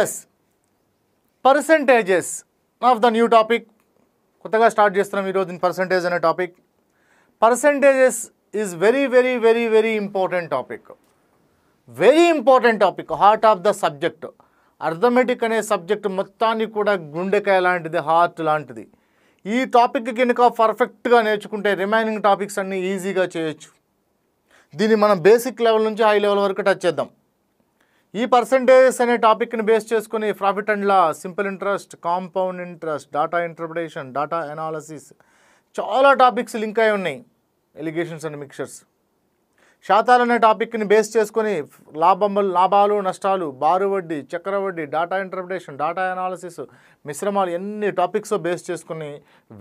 Yes percentages of the new topic కొత్తగా start చేస్తున్నాం ఈరోజు పర్సంటేజ్ అనే topic percentages is very very very very important topic very important topic heart of the subject arithmetic అనే subject మొత్తాన్ని కూడా గుండెకాయ లాంటిది హార్ట్ లాంటిది ఈ టాపిక్ కనుక పర్ఫెక్ట్గా నేర్చుకుంటే రిమైనింగ్ టాపిక్స్ అన్నీ ఈజీగా చేయొచ్చు దీన్ని మనం బేసిక్ లెవెల్ నుంచి హై లెవెల్ వరకు టచ్ చేద్దాం ఈ పర్సంటేజెస్ అనే టాపిక్ని బేస్ చేసుకుని profit and loss simple interest compound interest data interpretation data analysis చాలా టాపిక్స్ లింక్ అయి ఉన్నాయి ఎలిగేషన్స్ అండ్ మిక్చర్స్ శాతాలు అనే టాపిక్ని బేస్ చేసుకొని లాభం లాభాలు నష్టాలు బారు వడ్డీ చక్ర వడ్డీ డాటా ఇంటర్ప్రిటేషన్ డాటా అనాలసిస్ మిశ్రమాలు ఎన్ని టాపిక్స్ బేస్ చేసుకుని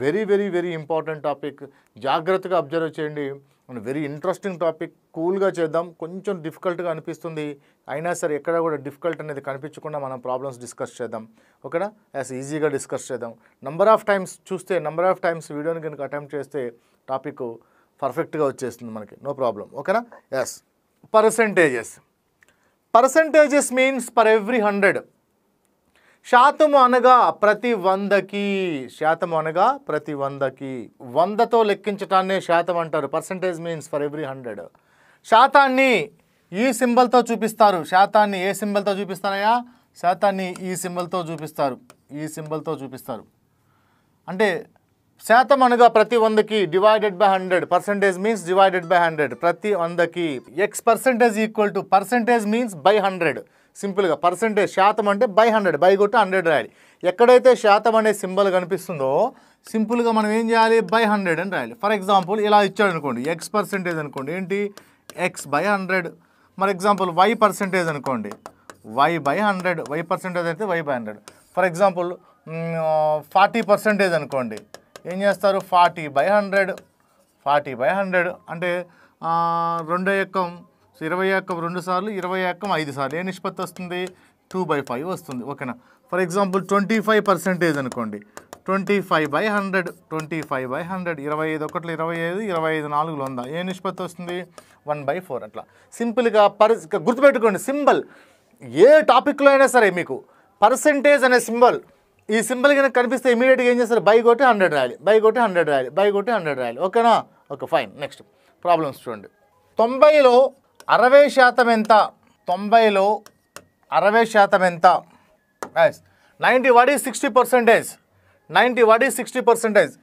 very very very important topic జాగ్రత్తగా అబ్జర్వ్ చేయండి మనం వెరీ ఇంట్రెస్టింగ్ టాపిక్ కూల్గా చేద్దాం కొంచెం డిఫికల్ట్గా అనిపిస్తుంది అయినా సరే ఎక్కడ కూడా డిఫికల్ట్ అనేది కనిపించకుండా మనం ప్రాబ్లమ్స్ డిస్కస్ చేద్దాం ఓకేనా యాజ్ ఈజీగా డిస్కస్ చేద్దాం నెంబర్ ఆఫ్ టైమ్స్ చూస్తే నంబర్ ఆఫ్ టైమ్స్ వీడియోని కనుక అటెంప్ట్ చేస్తే టాపిక్ పర్ఫెక్ట్గా వచ్చేస్తుంది మనకి నో ప్రాబ్లం ఓకేనా yes percentages percentages means per every hundred శాతము అనగా ప్రతి వందకి శాతము అనగా ప్రతి వందకి వందతో లెక్కించటాన్నే శాతం అంటారు percentage means for every hundred శాతాన్ని ఈ సింబల్తో చూపిస్తారు శాతాన్ని ఏ సింబల్తో చూపిస్తారయ్యా శాతాన్ని ఈ సింబల్తో చూపిస్తారు ఈ సింబల్తో చూపిస్తారు అంటే శాతం అనగా ప్రతి వందకి divided by hundred percentage means divided by hundred ప్రతి వందకి X percentage equal to percentage means by hundred సింపుల్గా పర్సంటేజ్ శాతం అంటే బై హండ్రెడ్ బై కొట్టి హండ్రెడ్ రాయాలి ఎక్కడైతే శాతం అనే సింబల్ కనిపిస్తుందో సింపుల్గా మనం ఏం చేయాలి బై హండ్రెడ్ అని రాయాలి ఫర్ ఎగ్జాంపుల్ ఇలా ఇచ్చాడు అనుకోండి ఎక్స్ పర్సంటేజ్ అనుకోండి ఏంటి ఎక్స్ బై హండ్రెడ్ మరి ఎగ్జాంపుల్ వై పర్సంటేజ్ అనుకోండి Y by hundred Y percentage అయితే Y by hundred for example forty percentage అనుకోండి ఏం చేస్తారు forty by hundred forty by hundred అంటే రెండో యొక్క సో ఇరవై ఏకం రెండు సార్లు ఇరవై ఏకం ఐదు సార్లు ఏ నిష్పత్తి వస్తుంది టూ బై ఫైవ్ వస్తుంది ఓకేనా for example twenty five percentage అనుకోండి twenty five by hundred twenty five by hundred ఇరవై ఐదు ఒకటి ఇరవై ఐదు ఇరవై ఐదు నాలుగులో ఉందా ఏ నిష్పత్తి వస్తుంది వన్ బై ఫోర్ అట్లా సింపుల్గా పరి గుర్తుపెట్టుకోండి సింబల్ ఏ టాపిక్లో అయినా సరే మీకు పర్సంటేజ్ అనే సింబల్ ఈ సింబల్ కనుక కనిపిస్తే ఇమీడియట్గా ఏం చేస్తారు బై కొట్టి హండ్రెడ్ రాయాలి బై కొట్టి హండ్రెడ్ రాయాలి బై కొట్టి హండ్రెడ్ రాయాలి ఓకేనా ఓకే ఫైన్ నెక్స్ట్ ప్రాబ్లమ్స్ చూడండి తొంభైలో అరవై శాతం ఎంత తొంభైలో అరవై శాతం ఎంత ఎస్ నైంటీ వాడి సిక్స్టీ పర్సెంటేజ్ నైంటీ వాడి సిక్స్టీ పర్సెంటేజ్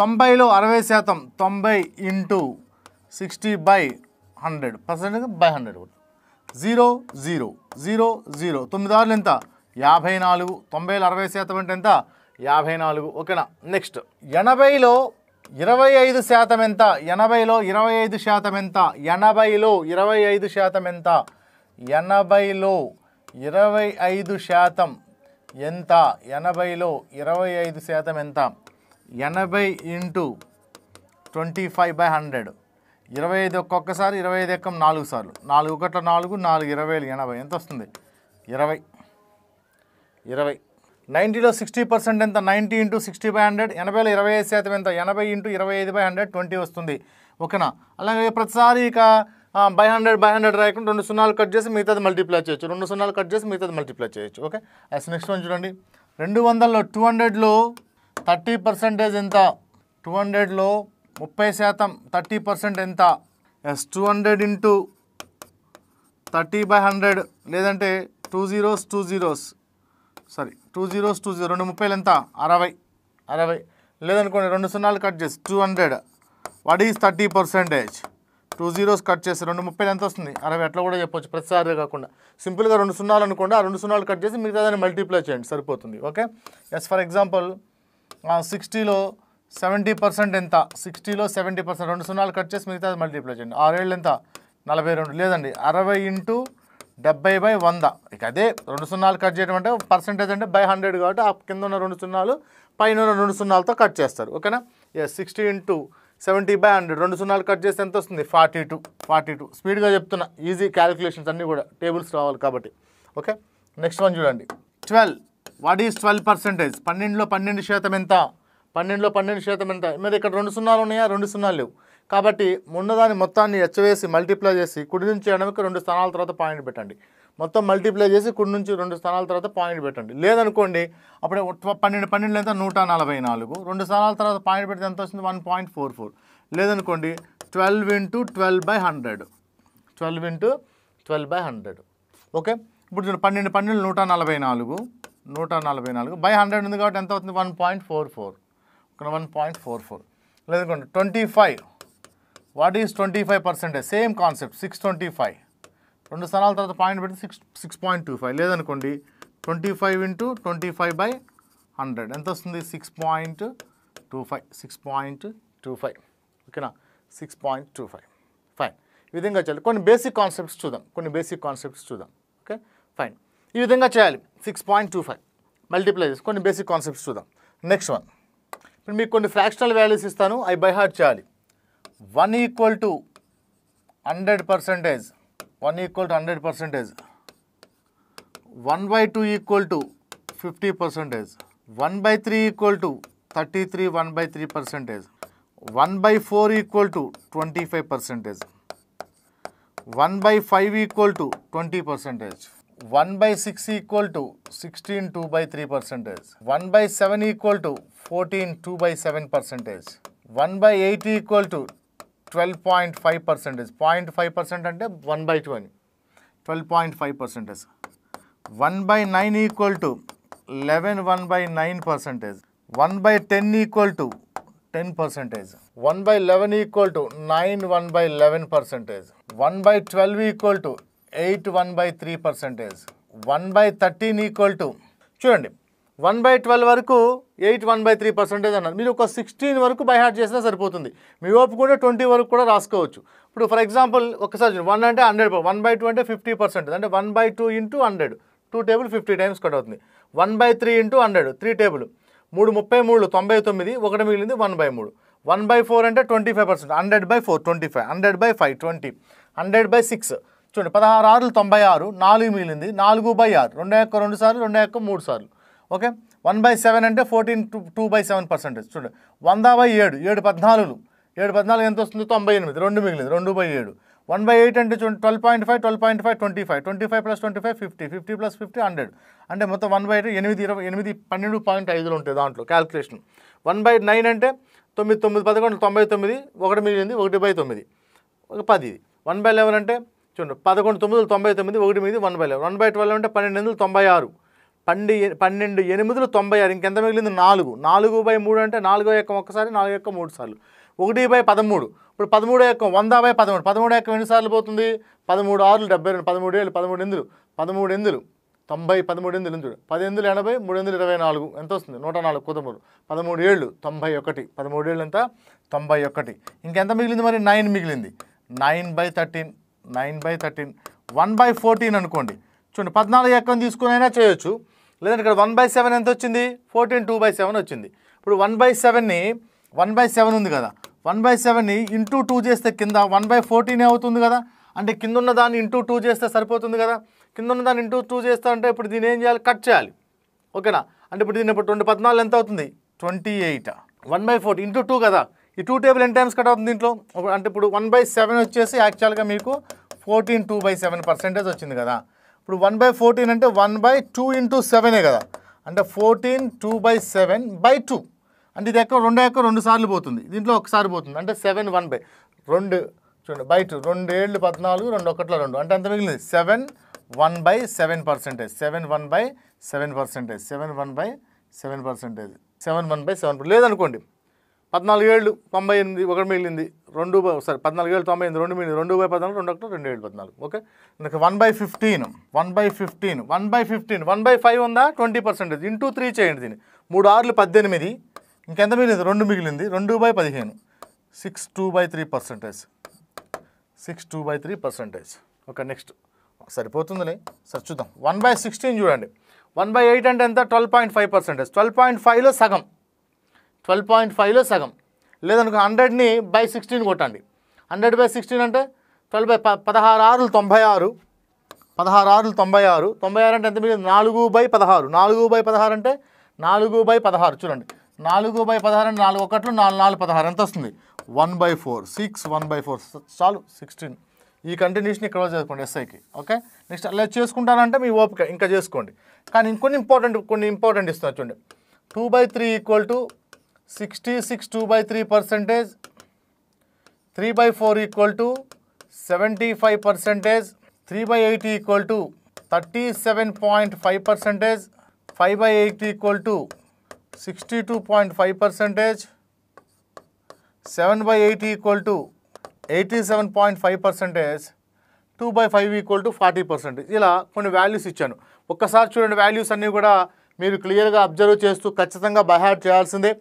తొంభైలో అరవై శాతం తొంభై into sixty by hundred percentage by hundred zero zero zero zero తొమ్మిది ఆరులు ఎంత యాభై నాలుగు తొంభైలో అరవై శాతం అంటే ఎంత యాభై నాలుగు ఓకేనా నెక్స్ట్ ఎనభైలో ఇరవై ఐదు శాతం ఎంత ఎనభైలో ఇరవై ఐదు శాతం ఎంత ఎనభైలో ఇరవై ఐదు శాతం ఎంత ఎనభైలో ఇరవై ఐదు శాతం ఎంత ఎనభైలో ఇరవై ఐదు శాతం ఎంత ఎనభై into twenty five by hundred ఇరవై ఐదు ఒక్కొక్కసారి ఇరవై ఐదు ఎక్కం నాలుగు సార్లు నాలుగు ఒకట్ల నాలుగు నాలుగు ఇరవై ఎనభై ఎంత వస్తుంది ఇరవై ఇరవై నైంటీలో సిక్స్టీ పర్సెంట్ ఎంత ninety into sixty by hundred ఎనభైలో ఇరవై ఐదు శాతం ఎంత ఎనభై ఇంటూ ఇరవై ఐదు బై హండ్రెడ్ ట్వంటీ వస్తుంది ఓకేనా అలాగే ప్రతిసారి ఇక బై హండ్రెడ్ బై హండ్రెడ్ రాయకుండా రెండు సున్నాలు కట్ చేసి మిగతాది మల్టిప్లై చేయొచ్చు రెండు సున్నాలు కట్ చేసి మిగతాది మల్టిప్లై చేయొచ్చు ఓకే అస్ నెక్స్ట్ వన్ చూడండి రెండు వందల్లో టూ హండ్రెడ్లో థర్టీ పర్సెంటేజ్ ఎంత టూ హండ్రెడ్లో ముప్పై శాతం థర్టీ పర్సెంట్ ఎంత yes two hundred into thirty by hundred లేదంటే two zeros two zeros sorry two zeros two zero రెండు ముప్పైలు ఎంత అరవై అరవై లేదనుకోండి రెండు సున్నాలు కట్ చేసి two hundred what is thirty percentage two zeros cut చేసి రెండు ముప్పై ఎంత వస్తుంది అరవై అట్లా కూడా చెప్పొచ్చు ప్రతిసారి కాకుండా సింపుల్గా రెండు సున్నాలు అనుకోండి ఆ రెండు సున్నాలు కట్ చేసి మిగతా దాన్ని మల్టిప్లై చేయండి సరిపోతుంది ఓకే ఎస్ ఫర్ ఎగ్జాంపుల్ సిక్స్టీలో సెవెంటీ పర్సెంట్ ఎంత సిక్స్టీలో సెవెంటీ పర్సెంట్ రెండు సున్నాలు కట్ చేసి మిగతా మల్టిప్లై చేయండి ఆరేళ్ళు ఎంత నలభై రెండు లేదండి అరవై ఇంటూ డెబ్బై బై వంద ఇక అదే రెండు సున్నాలు కట్ చేయడం అంటే పర్సంటేజ్ అంటే బై హండ్రెడ్ కాబట్టి ఆ కింద ఉన్న రెండు సున్నాలు పైన ఉన్న రెండు సున్నాలతో కట్ చేస్తారు ఓకేనా yes sixty into seventy by hundred రెండు సున్నాలు కట్ చేస్తే ఎంత వస్తుంది ఫార్టీ టూ ఫార్టీ టూ స్పీడ్గా చెప్తున్నా ఈజీ క్యాలిక్యులేషన్స్ అన్నీ కూడా టేబుల్స్ రావాలి కాబట్టి ఓకే నెక్స్ట్ వన్ చూడండి twelve what is twelve percentage పన్నెండులో పన్నెండు శాతం ఎంత పన్నెండులో పన్నెండు శాతం ఎంత మరి ఇక్కడ రెండు సున్నాలు ఉన్నాయా రెండు సున్నాలు లేవు కాబట్టి ఉన్నదాని మొత్తాన్ని ఎచ్చవేసి మల్టిప్లై చేసి కుడి నుంచి ఎడమకి రెండు స్థానాల తర్వాత పాయింట్ పెట్టండి మొత్తం మల్టిప్లై చేసి కుడి నుంచి రెండు స్థానాల తర్వాత పాయింట్ పెట్టండి లేదనుకోండి అప్పుడే పన్నెండు పన్నెండు లేదా నూట నలభై నాలుగు రెండు స్థానాల తర్వాత పాయింట్ పెడితే ఎంత వస్తుంది వన్ పాయింట్ ఫోర్ ఫోర్ లేదనుకోండి twelve into twelve by hundred twelve into twelve by hundred okay ఇప్పుడు చూడండి పన్నెండు పన్నెండు నూట నలభై నాలుగు నూట నలభై నాలుగు బై హండ్రెడ్ ఉంది కాబట్టి ఎంత అవుతుంది one point four four one point four four లేదనుకోండి twenty five what is twenty five పర్సెంటే same concept six twenty five రెండు స్థానాల తర్వాత పాయింట్ పెట్టి six six point two five లేదనుకోండి twenty five into twenty five by hundred ఎంత వస్తుంది six point two five six point two five ఓకేనా six point two five fine ఈ విధంగా చేయాలి కొన్ని బేసిక్ కాన్సెప్ట్స్ చూద్దాం కొన్ని బేసిక్ కాన్సెప్ట్స్ చూద్దాం ఓకే ఫైన్ ఈ విధంగా చేయాలి six point two five multiply చేసి కొన్ని బేసిక్ కాన్సెప్ట్స్ చూద్దాం నెక్స్ట్ వన్ ఇప్పుడు మీకు కొన్ని ఫ్రాక్షనల్ వాల్యూస్ ఇస్తాను అవి బై హార్ట్ చేయాలి 1 equal to 100 percentage 1 equal to 100 percentage 1 by 2 equal to 50 percentage 1 by 3 equal to 33 1 by 3 percentage 1 by 4 equal to 25 percentage 1 by 5 equal to 20 percentage 1 by 6 equal to 16 2 by 3 percentage 1 by 7 equal to 14 2 by 7 percentage 1 by 8 equal to twelve point five percentage point five percent అంటే one by two అని twelve point five percentage one by nine equal to eleven one by nine percentage one by ten equal to ten percentage one by eleven equal to nine one by eleven percentage one by twelve equal to eight one by three percentage one by thirteen equal to చూడండి one by twelve వరకు eight one by three percentage అన్నారు మీరు ఒక sixteen వరకు by heart చేసినా సరిపోతుంది మీ ఓపు కూడా twenty వరకు కూడా రాసుకోవచ్చు ఇప్పుడు ఫర్ ఎగ్జాంపుల్ ఒకసారి వన్ అంటే హండ్రెడ్ వన్ బై టూ అంటే ఫిఫ్టీ పర్సెంటేజ్ అంటే one by two into hundred two table fifty times cut అవుతుంది one by three into hundred three table మూడు ముప్పై మూడు తొంభై తొమ్మిది ఒకటి మిగిలింది వన్ బై మూడు వన్ బై ఫోర్ అంటే twenty five percent hundred by four twenty five hundred by five twenty hundred by six చూడండి పదహారు ఆరు తొంభై ఆరు నాలుగు మిగిలింది నాలుగు బై ఆరు రెండు యొక్క రెండు సార్లు రెండు యొక్క మూడు సార్లు ఓకే వన్ బై సెవెన్ అంటే fourteen two two by seven percentage చూడండి వంద బై ఏడు ఏడు పద్నాలుగు ఏడు పద్నాలుగు ఎంత వస్తుంది తొంభై ఎనిమిది రెండు మిగిలింది రెండు బై ఏడు వన్ బై ఎయిట్ అంటే చూడండి twelve point five twelve point five twenty five twenty five plus twenty five fifty fifty plus fifty hundred అంటే మొత్తం వన్ బై ఎయిట్ ఎనిమిది ఇరవై ఎనిమిది పన్నెండు పాయింట్ ఐదులు ఉంటాయి దాంట్లో క్యాల్కులేషన్ వన్ బై నైన్ అంటే తొమ్మిది తొమ్మిది పదకొండు తొంభై తొమ్మిది ఒకటి మిగిలింది ఒకటి బై తొమ్మిది ఒక పది వన్ బై లెవెన్ అంటే చూడండి పదకొండు తొమ్మిది తొంభై తొమ్మిది ఒకటి మీద one by eleven one by twelve అంటే పన్నెండు వందల తొంభై ఆరు పండి పన్నెండు ఎనిమిదిలు తొంభై ఆరు ఇంకెంత మిగిలింది నాలుగు నాలుగు బై మూడు అంటే నాలుగో యొక్క ఒకసారి నాలుగు యొక్క మూడు సార్లు ఒకటి బై పదమూడు ఇప్పుడు పదమూడు యొక్క వంద బై పదమూడు పదమూడు యొక్క ఎన్నిసార్లు పోతుంది పదమూడు ఆరులు డెబ్బై రెండు పదమూడు ఏళ్ళు పదమూడు ఎందులు పదమూడు ఎందులు తొంభై పదమూడు ఎందులు ఎందుడు పది ఎందులు ఎనభై మూడు ఎందులు ఇరవై నాలుగు ఎంత వస్తుంది నూట నాలుగు కుదమూడు పదమూడు ఏళ్ళు తొంభై ఒకటి పదమూడు ఏళ్ళు ఎంత తొంభై ఒకటి ఇంకెంత మిగిలింది మరి నైన్ మిగిలింది nine by thirteen nine by thirteen one by fourteen అనుకోండి చూడండి పద్నాలుగు ఎక్కడ తీసుకునైనా చేయొచ్చు లేదంటే ఇక్కడ వన్ బై సెవెన్ ఎంత వచ్చింది ఫోర్టీన్ టూ బై సెవెన్ వచ్చింది ఇప్పుడు వన్ బై సెవెన్ని వన్ బై సెవెన్ ఉంది కదా వన్ బై సెవెన్ని ఇంటూ టూ చేస్తే కింద వన్ బై ఫోర్టీనే అవుతుంది కదా అంటే కింద ఉన్న దాన్ని ఇంటూ టూ చేస్తే సరిపోతుంది కదా కింద ఉన్న దాన్ని ఇంటూ టూ చేస్తా అంటే ఇప్పుడు దీని ఏం చేయాలి కట్ చేయాలి ఓకేనా అంటే ఇప్పుడు దీన్ని ఇప్పుడు ట్వంటీ పద్నాలుగు ఎంత అవుతుంది twenty eight one by forty into two కదా ఈ two table N times cut అవుతుంది దీంట్లో అంటే ఇప్పుడు వన్ బై సెవెన్ వచ్చేసి యాక్చువల్గా మీకు fourteen two by seven percentage వచ్చింది కదా ఇప్పుడు వన్ బై ఫోర్టీన్ అంటే వన్ బై టూ ఇంటూ సెవెనే కదా అంటే fourteen two by seven by two అంటే ఇది ఎక్కడ రెండో ఎక్కడ రెండు సార్లు పోతుంది దీంట్లో ఒకసారి పోతుంది అంటే సెవెన్ వన్ బై రెండు చూడండి బై టూ రెండు ఏళ్ళు పద్నాలుగు రెండు ఒకట్లో రెండు అంటే అంత మిగిలింది seven one by seven percentage seven one by seven percentage seven one by seven percentage seven one by seven లేదనుకోండి పద్నాలుగేళ్ళు తొంభై ఎనిమిది ఒకటి మిగిలింది రెండు సారీ పద్నాలుగేళ్ళు తొంభై ఎనిమిది రెండు మిగిలింది రెండు బై పద్నాలుగు రెండు ఒకటి రెండు ఏడు పద్నాలుగు ఓకే ఇంకా one by fifteen one by fifteen one by fifteen one by five ఉందా ట్వంటీ పర్సెంటేజ్ ఇంటూ త్రీ చేయండి దీన్ని మూడు ఆరులు పద్దెనిమిది ఇంకెంత మిగిలింది రెండు మిగిలింది రెండు బై పదిహేను six two by three percentage six two by three percentage okay next సరిపోతుందిలే సరే చూద్దాం వన్ బై సిక్స్టీన్ చూడండి వన్ బై ఎయిట్ అంటే ఎంత twelve point five percentage twelve point ఫైవ్లో సగం ట్వెల్వ్ పాయింట్ ఫైవ్లో సగం లేదనుకో హండ్రెడ్ని బై సిక్స్టీన్ కొట్టండి హండ్రెడ్ బై సిక్స్టీన్ అంటే ట్వెల్వ్ బై ప పదహారు ఆరులు తొంభై ఆరు పదహారు ఆరులు తొంభై ఆరు తొంభై ఆరు అంటే ఎంత మిగిలింది నాలుగు బై పదహారు నాలుగు బై పదహారు అంటే నాలుగు బై పదహారు చూడండి నాలుగు బై పదహారు అంటే నాలుగు ఒకట్లు నాలుగు నాలుగు పదహారు ఎంత వస్తుంది one by four six one by four చాలు సిక్స్టీన్ ఈ కంటిన్యూషన్ ఇక్కడ చేసుకోండి ఎస్ఐకి ఓకే నెక్స్ట్ అలా చేసుకుంటానంటే మీ ఓపిక ఇంకా చేసుకోండి కానీ ఇంకొన్ని ఇంపార్టెంట్ కొన్ని ఇంపార్టెంట్ ఇస్తున్నా చూడండి two by three equal to sixty six two by three percentage three by four equal to seventy five percentage three by eight equal to thirty seven point five percentage five by eight equal to sixty two point five percentage seven by eight equal to eighty seven point five percentage two by five equal to forty percentage ఇలా కొన్ని values ఇచ్చాను ఒక్కసారి చూడండి values అన్నీ కూడా మీరు క్లియర్గా observe చేస్తూ ఖచ్చితంగా బైహార్ట్ చేయాల్సిందే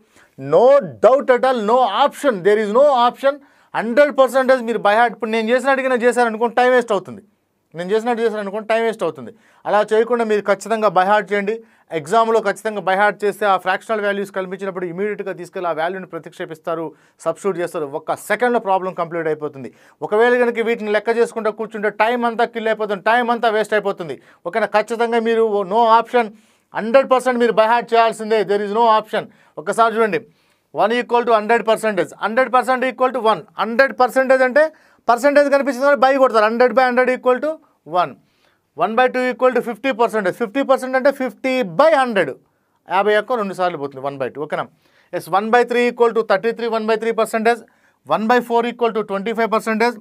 no doubt at all no option there is no option hundred percentage మీరు బయ ఇప్పుడు నేను చేసినట్టుగా నేను చేశాను టైం వేస్ట్ అవుతుంది నేను చేసినట్టు చేశాను అనుకోండి టైం వేస్ట్ అవుతుంది అలా చేయకుండా మీరు ఖచ్చితంగా బయ హార్ట్ చేయండి ఎగ్జామ్లో ఖచ్చితంగా బయ హార్ట్ చేస్తే ఆ ఫ్రాక్షనల్ వాల్యూస్ కల్పించినప్పుడు ఇమీడియట్గా తీసుకెళ్ళి ఆ వాల్యూని ప్రతిక్షేపిస్తారు సబ్స్టిట్యూట్ చేస్తారు ఒక్క సెకండ్లో ప్రాబ్లం కంప్లీట్ అయిపోతుంది ఒకవేళ కనుక వీటిని లెక్క చేసుకుంటూ కూర్చుంటే టైం అంతా కిల్ అయిపోతుంది టైం అంతా వేస్ట్ అయిపోతుంది ఓకేనా ఖచ్చితంగా మీరు నో ఆప్షన్ హండ్రెడ్ పర్సెంట్ మీరు బై బైహార్ట్ చేయాల్సిందే దెర్ ఇస్ నో ఆప్షన్ ఒకసారి చూడండి one equal to hundred percentage hundred percent equal to one hundred percentage అంటే పర్సెంటేజ్ కనిపిస్తుంది బై కొడతారు hundred by hundred equal to one one by two equal to fifty percentage fifty percent అంటే fifty by hundred యాభై ఒక్క రెండు సార్లు పోతుంది one by two ఓకేనా yes one by three equal to thirty three one by three percentage one by four equal to twenty five percentage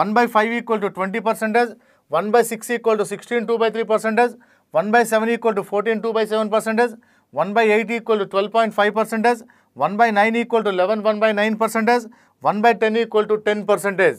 one by five equal to twenty percentage one by six equal to sixteen two by three percentage 1 by 7 equal to 14 2 by 7 percentage, 1 by 8 equal to 12.5 percentage, 1 by 9 equal to 11 1 by 9 percentage, 1 by 10 equal to 10 percentage,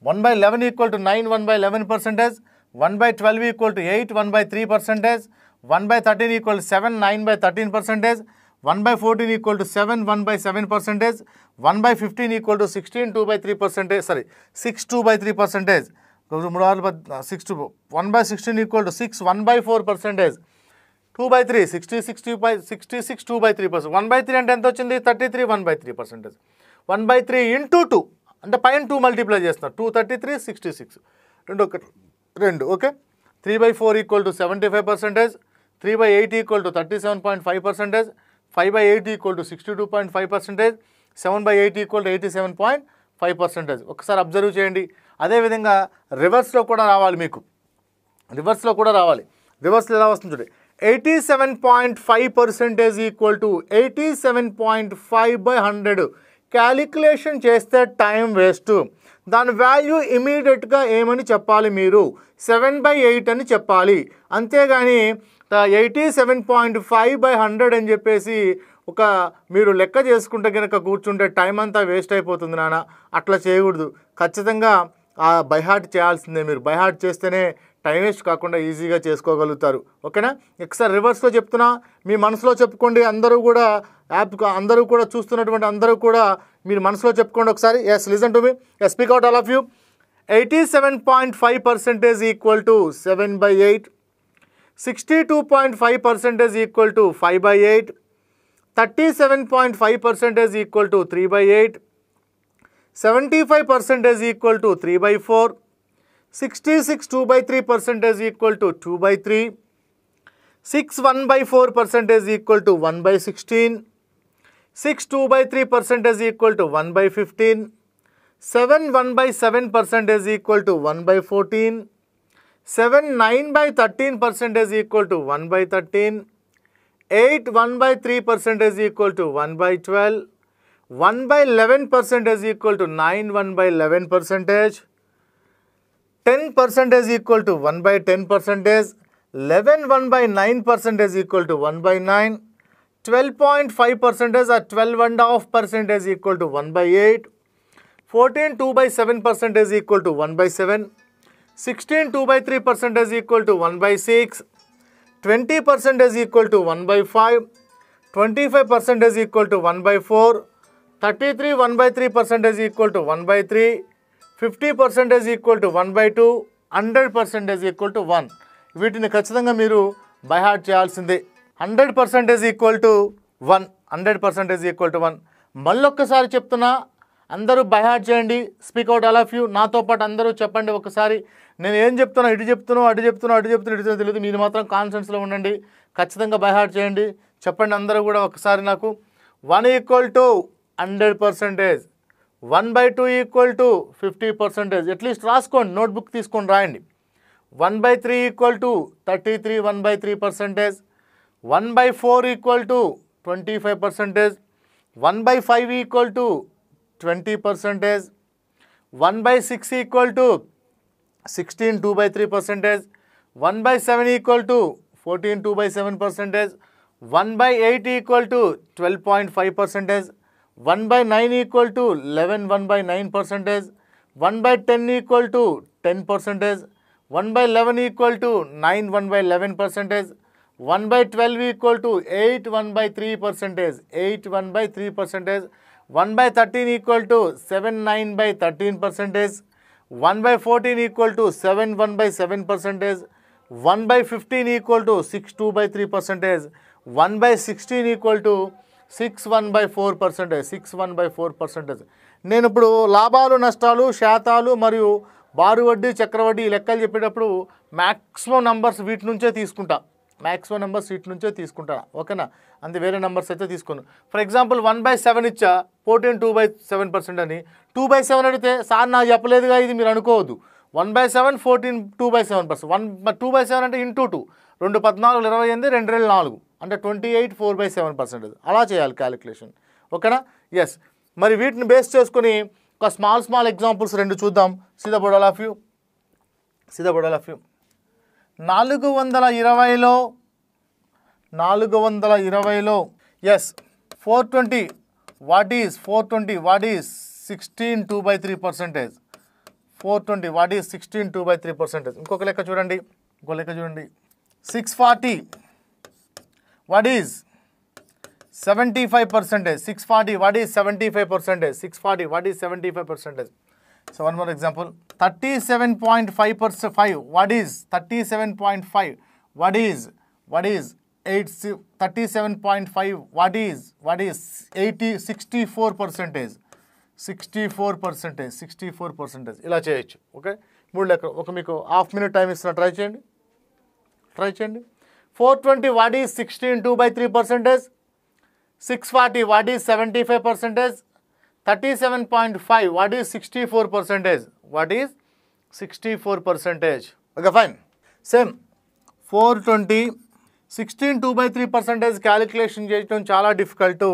1 by 11 equal to 9 1 by 11 percentage, 1 by 12 equal to 8 1 by 3 percentage, 1 by 13 equal to 7 9 by 13 percentage, 1 by 14 equal to 7 1 by 7 percentage, 1 by 15 equal to 16 2 by 3 percentage, sorry 6 2 by 3 percentage. మురాలు six to one by sixteen equal to six one by four percentage two by three sixty sixty by sixty six two by three percent one by three అంటే ఎంత వచ్చింది thirty three one by three percentage one by three into two అంటే పైన two multiply చేస్తున్నారు two thirty three sixty six రెండు ఒకటి రెండు okay three by four equal to seventy five percentage three by eight equal to thirty seven point five percentage five by eight equal to sixty two point five percentage seven by eight equal to eighty seven point five percentage ఒకసారి observe చేయండి అదేవిధంగా రివర్స్లో కూడా రావాలి మీకు రివర్స్లో కూడా రావాలి రివర్స్లో ఎలా వస్తుంది చూడండి eighty seven point five percentage equal to eighty seven point five by hundred calculation చేస్తే టైం వేస్ట్ దాని వాల్యూ ఇమీడియట్గా ఏమని చెప్పాలి మీరు సెవెన్ బై ఎయిట్ అని చెప్పాలి అంతేగాని eighty seven point five by hundred అని చెప్పేసి ఒక మీరు లెక్క చేసుకుంటే కనుక కూర్చుంటే టైం అంతా వేస్ట్ అయిపోతుంది నాన్న అట్లా చేయకూడదు ఖచ్చితంగా బైహార్ట్ చేయాల్సిందే మీరు బైహార్ట్ చేస్తేనే టైం వేస్ట్ కాకుండా ఈజీగా చేసుకోగలుగుతారు ఓకేనా ఎక్సర్ రివర్స్లో చెప్తున్నా మీ మనసులో చెప్పుకోండి అందరూ కూడా యాప్ అందరూ కూడా చూస్తున్నటువంటి అందరూ కూడా మీరు మనసులో చెప్పుకోండి ఒకసారి yes listen to me yes speak out all of you eighty seven point five percentage equal to seven by eight sixty two point five percentage equal to five by eight thirty seven point five percentage equal to three by eight 75 percent is equal to 3 by 4. 66 2 by 3 percent is equal to 2 by 3. 6 1 by 4 percent is equal to 1 by 16. 6 2 by 3 percent is equal to 1 by 15. 7 1 by 7 percent is equal to 1 by 14. 7 9 by 13 percent is equal to 1 by 13. 8 1 by 3 percent is equal to 1 by 12. 1 by 11 percentage equal to 9 1 by 11 percentage 10 percentage equal to 1 by 10 percentage 11 1 by 9 percentage equal to 1 by 9 12.5 percentage or 12 and half percentage equal to 1 by 8 14 2 by 7 percentage equal to 1 by 7 16 2 by 3 percentage equal to 1 by 6 20 percentage equal to 1 by 5 25 percentage equal to 1 by 4 thirty three one by three percentage equal to one by three fifty percentage equal to one by two hundred percentage equal to one వీటిని ఖచ్చితంగా మీరు by heart చేయాల్సిందే hundred percentage equal to one hundred percentage equal to one మళ్ళొక్కసారి చెప్తున్నా అందరూ by heart చేయండి speak out all of you నాతో పాటు అందరూ చెప్పండి ఒకసారి నేను ఏం చెప్తున్నా ఇటు చెప్తున్నా అటు చెప్తున్నా అటు చెప్తున్నా ఇటు తెలియదు మీరు మాత్రం కాన్ఫిడెన్స్లో ఉండండి ఖచ్చితంగా బైహార్ట్ చేయండి చెప్పండి అందరూ కూడా ఒకసారి నాకు one equal to hundred percentage one by two equal to fifty percentage at least రాసుకోండి నోట్బుక్ తీసుకొని రాయండి one by three equal to thirty three one by three percentage one by four equal to twenty five percentage one by five equal to twenty percentage one by six equal to sixteen two by three percentage one by seven equal to fourteen two by seven percentage one by eight equal to twelve point five percentage 1 by 9 equal to 11 1 by 9 percentage, 1 by 10 equal to 10 percentage, 1 by 11 equal to 9 1 by 11 percentage, 1 by 12 equal to 8 1 by 3 percentage, 8 1 by 3 percentage, 1 by 13 equal to 7 9 by 13 percentage, 1 by 14 equal to 7 1 by 7 percentage, 1 by 15 equal to 6 2 by 3 percentage, 1 by 16 equal to six one by four percentage six one by four percentage నేను ఇప్పుడు లాభాలు నష్టాలు శాతాలు మరియు బారు వడ్డీ చక్రవడ్డీ లెక్కలు చెప్పేటప్పుడు maximum numbers వీటి నుంచే తీసుకుంటా మ్యాక్సిమం నెంబర్స్ వీటి నుంచే తీసుకుంటాను ఓకేనా అంత వేరే నెంబర్స్ అయితే తీసుకోను for example one by seven ఇచ్చా fourteen two by seven percent అని టూ బై సెవెన్ అడిగితే సార్ నాకు చెప్పలేదుగా ఇది మీరు అనుకోవద్దు one by seven fourteen two by seven percent one two by seven అంటే ఇంటూ టూ రెండు పద్నాలుగు ఇరవై ఎనిమిది రెండు వేల నాలుగు అంటే twenty eight four by seven percentage అలా చేయాలి క్యాలిక్యులేషన్ ఓకేనా ఎస్ మరి వీటిని బేస్ చేసుకుని ఒక స్మాల్ స్మాల్ ఎగ్జాంపుల్స్ రెండు చూద్దాం సీదా ఆఫ్ యూ సీదా ఆఫ్ యూ నాలుగు వందల ఇరవైలో నాలుగు వందల ఇరవైలో yes four twenty what is four twenty what is sixteen two by three percentage four twenty what is sixteen two by three percentage ఇంకొక లెక్క చూడండి ఇంకో లెక్క చూడండి six forty what is seventy five percentage six forty what is seventy five percentage six forty what is seventy five percentage so one more example thirty seven point five percent five what is thirty seven point five what is what is eight thirty seven point five what is what is eighty sixty four percentage sixty four percentage sixty four percentage ఇలా చేయొచ్చు okay మూడు లెక్క ఒక మీకు half minute time ఇస్తున్నా try చేయండి try చేయండి four twenty what is sixteen two by three percentage six forty what is seventy five percentage thirty seven point five what is sixty four percentage what is sixty four percentage okay fine same four twenty sixteen two by three percentage calculation చేయడం చాలా difficult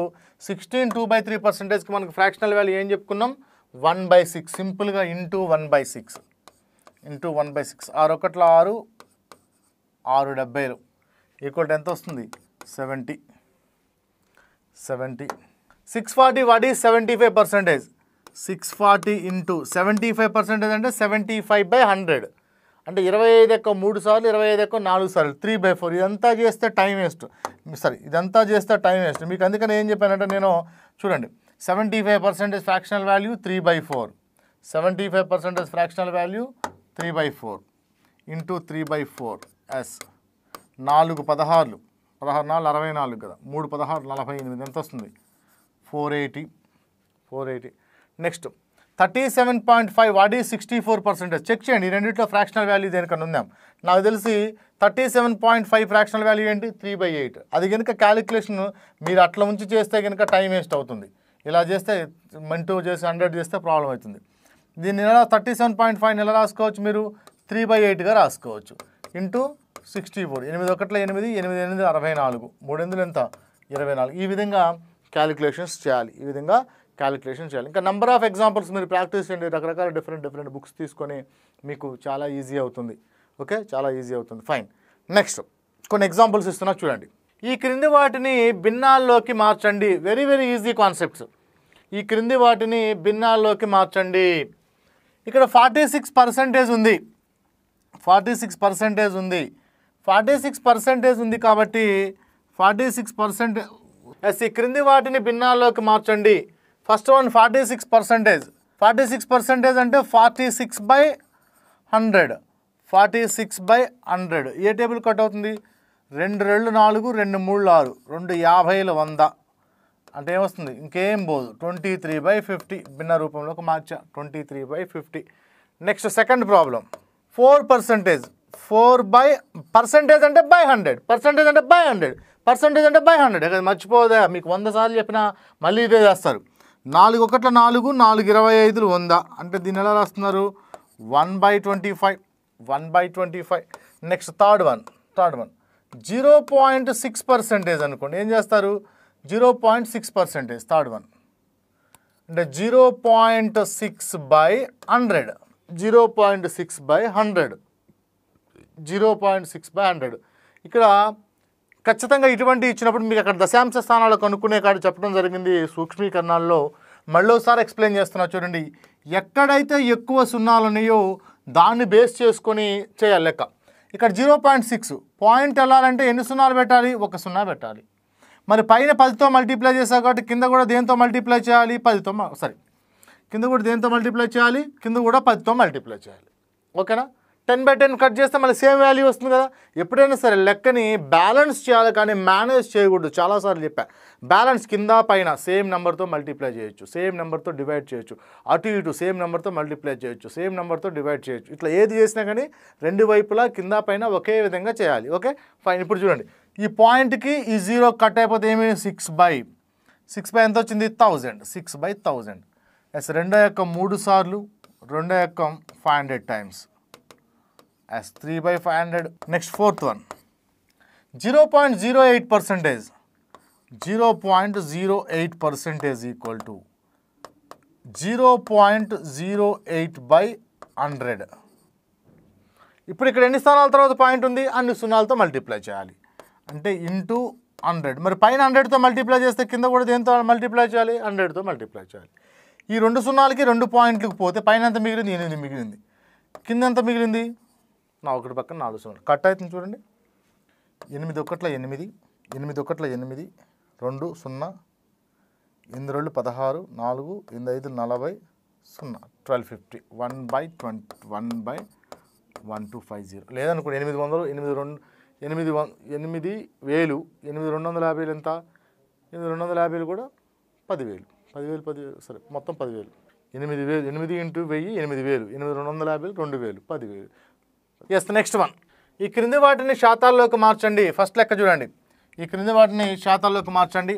sixteen two by three పర్సెంటేజ్కి మనకు fractional value ఏం చెప్పుకున్నాం one by six సింపుల్గా into one by six into one by six ఆరు ఒకట్లో ఆరు ఆరు డెబ్బైలు ఈక్వల్ ఎంత వస్తుంది సెవెంటీ సెవెంటీ సిక్స్ ఫార్టీ వాటి seventy five percentage six forty into seventy five percentage అంటే సెవెంటీ ఫైవ్ బై హండ్రెడ్ అంటే ఇరవై ఐదు ఎక్కువ మూడు సార్లు ఇరవై ఐదు ఎక్కువ నాలుగు సార్లు త్రీ బై ఫోర్ ఇదంతా చేస్తే టైం వేస్ట్ సారీ ఇదంతా చేస్తే టైం వేస్ట్ మీకు అందుకని ఏం చెప్పానంటే నేను చూడండి seventy five percentage fractional value three by four seventy five percentage fractional value three by four into three by four yes నాలుగు పదహారులు పదహారు నాలుగు అరవై నాలుగు కదా మూడు పదహారు నలభై ఎనిమిది ఎంత వస్తుంది four eighty four eighty next thirty seven point five వాడి సిక్స్టీ ఫోర్ పర్సెంటేజ్ చెక్ చేయండి రెండింటిలో ఫ్రాక్షనల్ వాల్యూ దేనికన్నా ఉందాం నాకు తెలిసి thirty seven point five fractional value ఏంటి త్రీ బై ఎయిట్ అది కనుక క్యాలిక్యులేషన్ మీరు అట్లా ఉంచి చేస్తే కనుక టైం వేస్ట్ అవుతుంది ఇలా చేస్తే మెంటూ చేసి హండ్రెడ్ చేస్తే ప్రాబ్లం అవుతుంది దీన్ని నెల థర్టీ సెవెన్ పాయింట్ ఫైవ్ నెల రాసుకోవచ్చు మీరు త్రీ బై ఎయిట్గా రాసుకోవచ్చు ఇంటూ సిక్స్టీ ఫోర్ ఎనిమిది ఒకట్ల ఎనిమిది ఎనిమిది ఎనిమిది అరవై నాలుగు మూడెందులు ఎంత ఇరవై నాలుగు ఈ విధంగా క్యాలిక్యులేషన్స్ చేయాలి ఈ విధంగా క్యాలిక్యులేషన్ చేయాలి ఇంకా నెంబర్ ఆఫ్ ఎగ్జాంపుల్స్ మీరు ప్రాక్టీస్ చేయండి రకరకాల డిఫరెంట్ డిఫరెంట్ బుక్స్ తీసుకొని మీకు చాలా ఈజీ అవుతుంది ఓకే చాలా ఈజీ అవుతుంది ఫైన్ నెక్స్ట్ కొన్ని ఎగ్జాంపుల్స్ ఇస్తున్నా చూడండి ఈ క్రింది వాటిని భిన్నాల్లోకి మార్చండి వెరీ వెరీ ఈజీ కాన్సెప్ట్స్ ఈ క్రింది వాటిని భిన్నాల్లోకి మార్చండి ఇక్కడ ఫార్టీ సిక్స్ పర్సెంటేజ్ ఉంది ఫార్టీ సిక్స్ పర్సెంటేజ్ ఉంది ఫార్టీ సిక్స్ పర్సెంటేజ్ ఉంది కాబట్టి ఫార్టీ సిక్స్ పర్సెంట్ ఎస్ ఈ క్రింది వాటిని భిన్నాల్లోకి మార్చండి first one forty six percentage forty six percentage అంటే forty six by hundred forty six by hundred ఏ టేబుల్ కట్ అవుతుంది రెండు రెండు నాలుగు రెండు మూడు ఆరు రెండు యాభైలు వంద అంటే ఏమొస్తుంది ఇంకేం పోదు ట్వంటీ త్రీ బై ఫిఫ్టీ భిన్న రూపంలోకి మార్చా twenty three by fifty next second problem four percentage four by percentage అంటే బై హండ్రెడ్ పర్సంటేజ్ అంటే బై హండ్రెడ్ పర్సంటేజ్ అంటే బై హండ్రెడ్ మర్చిపోదా మీకు వంద సార్లు చెప్పినా మళ్ళీ ఇదే చేస్తారు నాలుగు ఒకట్ల నాలుగు నాలుగు ఇరవై ఐదులు వంద అంటే దీని ఎలా రాస్తున్నారు one by twenty five one by twenty five next third one third one zero point six percentage అనుకోండి ఏం చేస్తారు zero point six percentage third one అంటే zero point six by hundred zero point six by hundred zero point six by hundred ఇక్కడ ఖచ్చితంగా ఇటువంటి ఇచ్చినప్పుడు మీకు అక్కడ దశాంశ స్థానాలు కనుక్కునే కాడ చెప్పడం జరిగింది సూక్ష్మీకరణాల్లో మళ్ళోసారి ఎక్స్ప్లెయిన్ చేస్తున్నా చూడండి ఎక్కడైతే ఎక్కువ సున్నాలు ఉన్నాయో దాన్ని బేస్ చేసుకొని చేయాలి లెక్క ఇక్కడ జీరో పాయింట్ సిక్స్ పాయింట్ వెళ్ళాలంటే ఎన్ని సున్నాలు పెట్టాలి ఒక సున్నా పెట్టాలి మరి పైన పదితో మల్టిప్లై చేశారు కాబట్టి కింద కూడా దేంతో మల్టిప్లై చేయాలి పదితో సారీ కింద కూడా దేంతో మల్టిప్లై చేయాలి కింద కూడా పదితో మల్టిప్లై చేయాలి ఓకేనా టెన్ బై టెన్ కట్ చేస్తే మళ్ళీ సేమ్ వాల్యూ వస్తుంది కదా ఎప్పుడైనా సరే లెక్కని బ్యాలెన్స్ చేయాలి కానీ మేనేజ్ చేయకూడదు చాలాసార్లు చెప్పా బ్యాలెన్స్ కింద పైన సేమ్ నెంబర్తో మల్టిప్లై చేయొచ్చు సేమ్ నెంబర్తో డివైడ్ చేయొచ్చు అటు ఇటు సేమ్ నెంబర్తో మల్టిప్లై చేయొచ్చు సేమ్ నెంబర్తో డివైడ్ చేయొచ్చు ఇట్లా ఏది చేసినా కానీ రెండు వైపులా కింద పైన ఒకే విధంగా చేయాలి ఓకే ఫైన్ ఇప్పుడు చూడండి ఈ పాయింట్కి ఈ జీరో కట్ అయిపోతే ఏమి సిక్స్ బై సిక్స్ బై ఎంత వచ్చింది thousand six by thousand yes రెండో యొక్క మూడు సార్లు రెండో యొక్క five hundred times as 3 by 500. Next fourth one, 0 0.08 percentage, 0 0.08 percentage equal to 0 0.08 by 100. ఇప్పుడు ఇక్కడ ఎన్ని స్థానాల తర్వాత పాయింట్ ఉంది అన్ని సున్నాలతో మల్టిప్లై చేయాలి అంటే ఇంటూ హండ్రెడ్ మరి పైన హండ్రెడ్తో మల్టిప్లై చేస్తే కింద కూడా దేంతో మల్టిప్లై చేయాలి హండ్రెడ్తో మల్టిప్లై చేయాలి ఈ రెండు సున్నాలకి రెండు పాయింట్లకు పోతే పైన ఎంత మిగిలింది ఎనిమిది మిగిలింది కింద ఎంత మిగిలింది నా ఒకటి పక్కన నాలుగు సున్నాలు కట్ అవుతుంది చూడండి ఎనిమిది ఒకట్ల ఎనిమిది ఎనిమిది ఒకట్ల ఎనిమిది రెండు సున్నా ఎనిమిది రెండు పదహారు నాలుగు ఎనిమిది ఐదు నలభై సున్నా twelve fifty one by twenty one by one two five zero లేదనుకోండి ఎనిమిది వందలు ఎనిమిది రెండు ఎనిమిది వన్ ఎనిమిది వేలు ఎనిమిది రెండు వందల యాభైలు ఎంత ఎనిమిది రెండు వందల యాభైలు కూడా పదివేలు పదివేలు పదివేలు సరే మొత్తం పదివేలు ఎనిమిది వేలు ఎనిమిది ఇంటూ వెయ్యి ఎనిమిది వేలు ఎనిమిది రెండు వందల యాభై రెండు వేలు పదివేలు ఎస్ నెక్స్ట్ వన్ ఈ క్రింది వాటిని శాతాల్లోకి మార్చండి ఫస్ట్ లెక్క చూడండి ఈ క్రింది వాటిని శాతాల్లోకి మార్చండి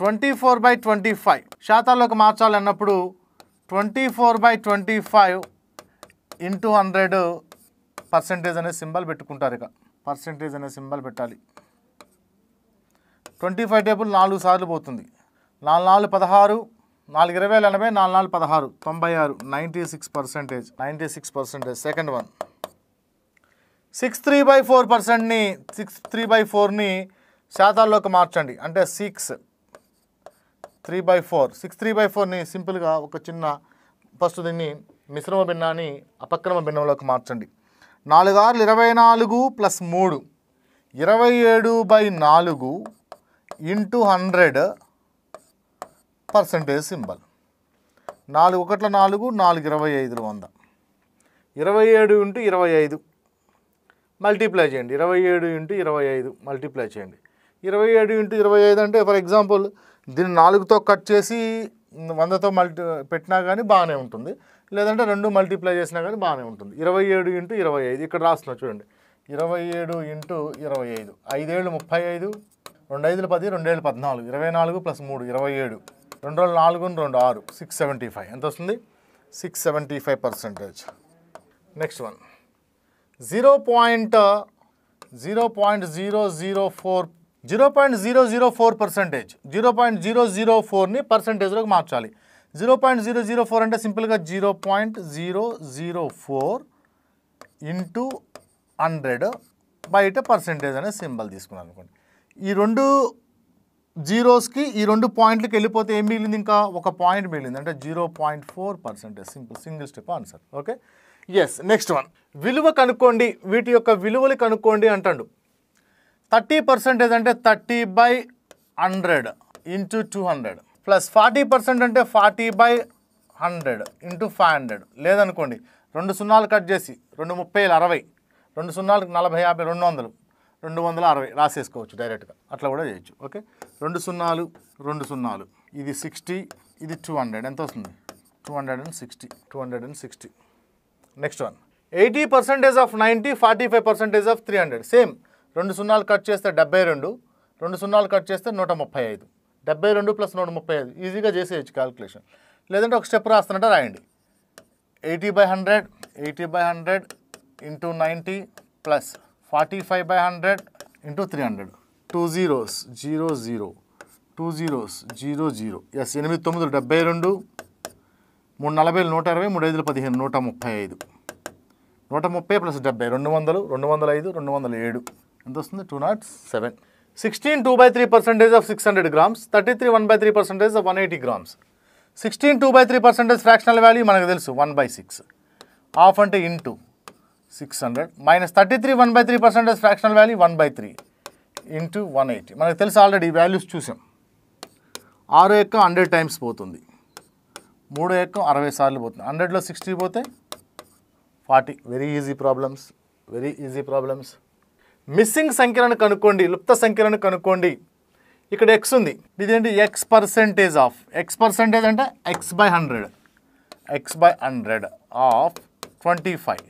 twenty four by twenty five శాతాల్లోకి మార్చాలన్నప్పుడు twenty four by twenty five into hundred percentage అనే సింబల్ పెట్టుకుంటారు ఇక పర్సంటేజ్ అనే సింబల్ పెట్టాలి ట్వంటీ ఫైవ్ టేబుల్ నాలుగు సార్లు పోతుంది నాలుగు నాలుగు పదహారు నాలుగు ఇరవై ఎనభై నాలుగు నాలుగు పదహారు తొంభై ఆరు ninety six percentage ninety six percentage second one six three by four పర్సెంట్ని సిక్స్ త్రీ బై ఫోర్ని శాతాల్లోకి మార్చండి అంటే six three by four six three by ఫోర్ని సింపుల్గా ఒక చిన్న ఫస్ట్ దీన్ని మిశ్రమ భిన్నాన్ని అపక్రమ భిన్నంలోకి మార్చండి నాలుగు ఆరులు ఇరవై నాలుగు ప్లస్ మూడు ఇరవై ఏడు బై నాలుగు ఇంటూ హండ్రెడ్ పర్సంటేజ్ సింబల్ నాలుగు ఒకట్ల నాలుగు నాలుగు ఇరవై ఐదులు వంద ఇరవై ఏడు ఇంటూ ఇరవై ఐదు మల్టీప్లై చేయండి ఇరవై ఏడు ఇంటూ ఇరవై ఐదు మల్టీప్లై చేయండి ఇరవై ఏడు ఇంటూ ఇరవై ఐదు అంటే ఫర్ ఎగ్జాంపుల్ దీన్ని నాలుగుతో కట్ చేసి వందతో మల్టీ పెట్టినా కానీ బాగానే ఉంటుంది లేదంటే రెండు మల్టీప్లై చేసినా కానీ బాగానే ఉంటుంది ఇరవై ఏడు ఇంటూ ఇరవై ఐదు ఇక్కడ రాస్తున్నా చూడండి ఇరవై ఏడు ఇంటూ ఇరవై ఐదు ఐదేళ్ళు ముప్పై ఐదు రెండు ఐదులు పది రెండేళ్ళు పద్నాలుగు ఇరవై నాలుగు ప్లస్ మూడు ఇరవై ఏడు రెండు రోజులు నాలుగు రెండు ఆరు సిక్స్ సెవెంటీ ఫైవ్ ఎంత వస్తుంది six seventy five percentage next one zero point zero point zero zero four zero point zero zero four percentage zero point zero zero ఫోర్ని పర్సెంటేజ్లోకి మార్చాలి zero point zero zero four అంటే సింపుల్గా zero point zero zero four into hundred బయట percentage అనే symbol తీసుకున్నాను అనుకోండి ఈ రెండు జీరోస్కి ఈ రెండు పాయింట్లకి వెళ్ళిపోతే ఏం మిగిలింది ఇంకా ఒక పాయింట్ మిగిలింది అంటే zero point four percentage simple single step answer okay yes next one విలువ కనుక్కోండి వీటి యొక్క విలువలు కనుక్కోండి అంటాడు థర్టీ పర్సెంటేజ్ అంటే thirty by hundred into two hundred plus forty percent అంటే forty by hundred into five hundred లేదనుకోండి రెండు సున్నాలు కట్ చేసి రెండు ముప్పై అరవై రెండు సున్నాలకు నలభై యాభై రెండు వందలు రెండు వందల అరవై రాసేసుకోవచ్చు డైరెక్ట్గా అట్లా కూడా చేయొచ్చు ఓకే రెండు సున్నాలు రెండు సున్నాలు ఇది సిక్స్టీ ఇది టూ హండ్రెడ్ ఎంత వస్తుంది two hundred and sixty two hundred and sixty next one eighty percentage of ninety forty five percentage of three hundred same రెండు సున్నాలు కట్ చేస్తే డెబ్బై రెండు రెండు సున్నాలు కట్ చేస్తే నూట ముప్పై ఐదు డెబ్బై రెండు ప్లస్ నూట ముప్పై ఐదు ఈజీగా చేసేయచ్చు క్యాల్కులేషన్ లేదంటే ఒక స్టెప్ రాస్తున్నట్టు రాయండి eighty by hundred eighty by hundred into ninety plus forty five by hundred into three hundred two zeros zero zero two zeros zero zero yes ఎనిమిది తొమ్మిది డెబ్బై రెండు మూడు నలభై నూట అరవై మూడు ఐదులు పదిహేను నూట ముప్పై ఐదు నూట ముప్పై ప్లస్ డెబ్బై రెండు వందలు రెండు వందల ఐదు రెండు వందల ఏడు ఎంత వస్తుంది two naught seven sixteen two by three percentage of six hundred grams thirty three one by three percentage of one eighty grams sixteen two by three percentage fractional value మనకు తెలుసు వన్ బై సిక్స్ హాఫ్ అంటే into six hundred minus thirty three one by three percentage fractional value one by three into one eighty మనకు తెలుసు already values చూసాం ఆరు యొక్క hundred times పోతుంది మూడో ఎక్కం అరవై సార్లు పోతుంది హండ్రెడ్లో సిక్స్టీ పోతే forty very easy problems very easy problems missing సంఖ్యలను కనుక్కోండి లుప్త సంఖ్యలను కనుక్కోండి ఇక్కడ ఎక్స్ ఉంది ఇదేంటి x percentage of x percentage అంటే x by hundred x by hundred of twenty five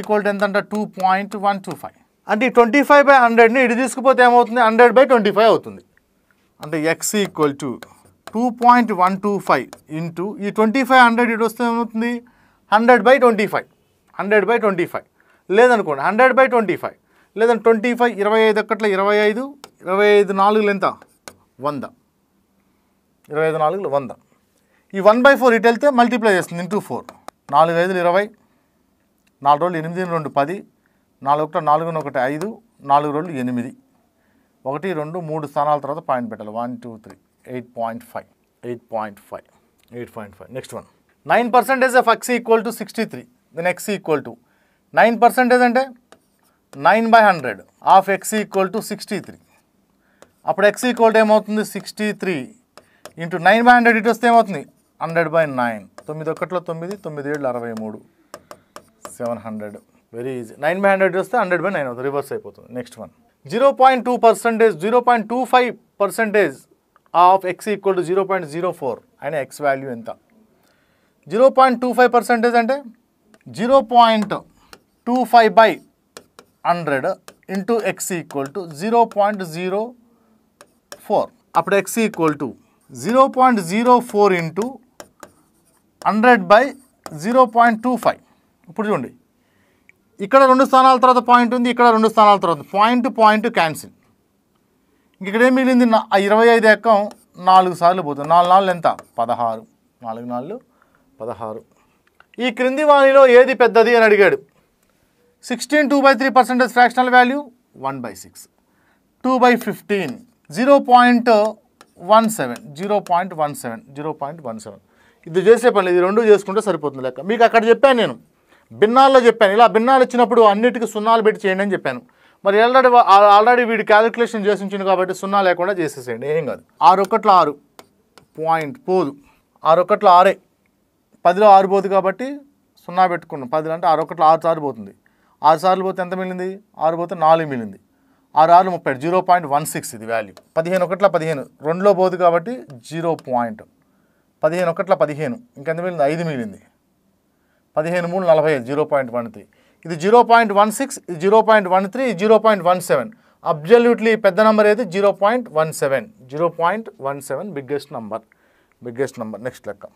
equal to ఎంత అంటే two point one two five అంటే ఈ ట్వంటీ ఫైవ్ బై హండ్రెడ్ని ఇటు తీసుకుపోతే ఏమవుతుంది హండ్రెడ్ బై ట్వంటీ ఫైవ్ అవుతుంది అంటే x equal to two point one two five into ఈ ట్వంటీ ఫైవ్ హండ్రెడ్ ఇటు వస్తే ఏమవుతుంది hundred by twenty five hundred by twenty five లేదనుకోండి హండ్రెడ్ బై ట్వంటీ ఫైవ్ లేదంటే ట్వంటీ ఫైవ్ ఇరవై ఐదు ఒక్కట్ల ఇరవై ఐదు ఇరవై ఐదు నాలుగులు ఎంత వంద ఇరవై ఐదు నాలుగులు వంద ఈ వన్ బై ఫోర్ ఇటు వెళ్తే మల్టిప్లై చేస్తుంది ఇంటూ ఫోర్ నాలుగు ఐదులు ఇరవై నాలుగు రోజులు ఎనిమిది రెండు పది నాలుగు ఒకటి నాలుగు ఒకటి ఐదు నాలుగు రోజులు ఎనిమిది ఒకటి రెండు మూడు స్థానాల తర్వాత పాయింట్ పెట్టాలి one two three eight point five eight point five eight point five next one nine percentage of x equal to sixty three then x equal to nine percentage అంటే nine by hundred of x equal to sixty three అప్పుడు x equal to ఏమవుతుంది sixty three into nine by hundred ఇటు వస్తే ఏమవుతుంది hundred by nine తొమ్మిది ఒకటిలో తొమ్మిది తొమ్మిది ఏళ్ళు అరవై మూడు seven hundred very easy nine by hundred వస్తే హండ్రెడ్ బై నైన్ అవుతుంది రివర్స్ అయిపోతుంది next one zero point two percentage zero point two five percentage of x equal to zero point zero four అయిన ఎక్స్ వాల్యూ ఎంత zero point two five percentage అంటే zero point two five by hundred into x equal to zero point zero four అప్పుడు x equal to zero point zero four into hundred by zero point two five ఇప్పుడు చూడండి ఇక్కడ రెండు స్థానాల తర్వాత point ఉంది ఇక్కడ రెండు స్థానాల తర్వాత పాయింట్ పాయింట్ క్యాన్సిల్ ఇక్కడ ఏం మిగిలింది నా ఇరవై ఐదు ఎక్కం నాలుగు సార్లు పోతుంది నాలుగు నాలుగు ఎంత పదహారు నాలుగు నాలుగు పదహారు ఈ క్రింది వాణిలో ఏది పెద్దది అని అడిగాడు sixteen two by three percentage fractional value one by six two by fifteen zero point one seven zero point one seven zero point one seven ఇది చేసే పని ఇది రెండు చేసుకుంటే సరిపోతుంది లెక్క మీకు అక్కడ చెప్పాను నేను భిన్నాల్లో చెప్పాను ఇలా భిన్నాలు ఇచ్చినప్పుడు అన్నిటికీ సున్నాలు పెట్టి చేయండి అని చెప్పాను మరి ఆల్రెడీ ఆల్రెడీ వీడి క్యాలిక్యులేషన్ చేసి ఉంచింది కాబట్టి సున్నా లేకుండా చేసేసేయండి ఏం కాదు ఆరు ఒకట్లో ఆరు పాయింట్ పోదు ఆరు ఒకట్లో ఆరే పదిలో ఆరు పోదు కాబట్టి సున్నా పెట్టుకున్నాం పదిలో అంటే ఆరు ఆరు సార్లు పోతుంది ఆరు సార్లు పోతే ఎంత మిగిలింది ఆరు పోతే నాలుగు మిగిలింది ఆరు ఆరు ముప్పై జీరో పాయింట్ వన్ సిక్స్ ఇది వాల్యూ పదిహేను ఒకట్ల పదిహేను రెండులో పోదు కాబట్టి జీరో పాయింట్ పదిహేను ఒకట్ల పదిహేను ఇంకెంత మిగిలింది ఐదు మిగిలింది పదిహేను మూడు నలభై ఐదు జీరో పాయింట్ వన్ త్రీ ఇది zero point one six zero point one three zero point one seven absolutely పెద్ద నెంబర్ ఏది zero point one seven zero point one seven biggest number biggest number next లెక్క